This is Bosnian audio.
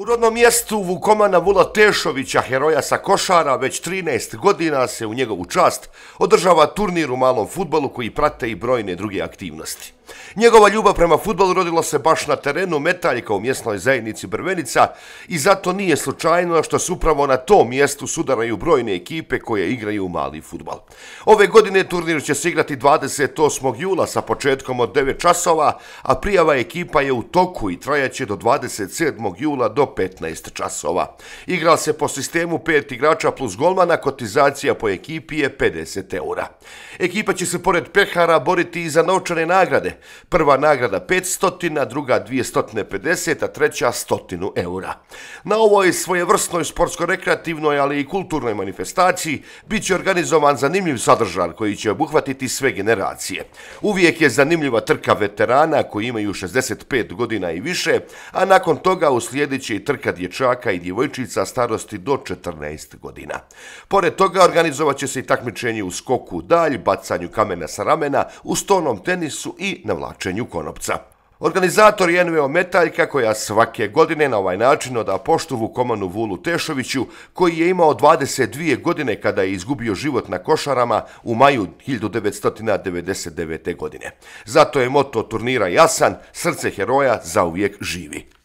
U rodnom mjestu Vukomana Vula Tešovića, heroja sa Košara, već 13 godina se u njegovu čast održava turnir u malom futbalu koji prate i brojne druge aktivnosti. Njegova ljubav prema futbalu rodila se baš na terenu Metaljka u mjesnoj zajednici Brvenica i zato nije slučajno što se upravo na tom mjestu sudaraju brojne ekipe koje igraju mali futbal. Ove godine turnir će se igrati 28. jula sa početkom od 9 časova, a prijava ekipa je u toku i trajaće do 27. jula do 15 časova. Igrao se po sistemu pet igrača plus golmana, kotizacija po ekipi je 50 eura. Ekipa će se pored pehara boriti i za novčane nagrade. Prva nagrada 500, druga 250, a treća 100 eura. Na ovoj svojevrsnoj sportsko-rekreativnoj, ali i kulturnoj manifestaciji bit će organizovan zanimljiv sadržan koji će obuhvatiti sve generacije. Uvijek je zanimljiva trka veterana koji imaju 65 godina i više, a nakon toga uslijedit će trka dječaka i djevojčica starosti do 14 godina. Pored toga organizovat će se i takmičenje u skoku dalj, bacanju kamena sa ramena, u stonom tenisu i navlačenju konopca. Organizator je NVO Metaljka koja svake godine na ovaj način oda poštovu komanu Vulu Tešoviću koji je imao 22 godine kada je izgubio život na košarama u maju 1999. godine. Zato je moto turnira jasan, srce heroja zauvijek živi.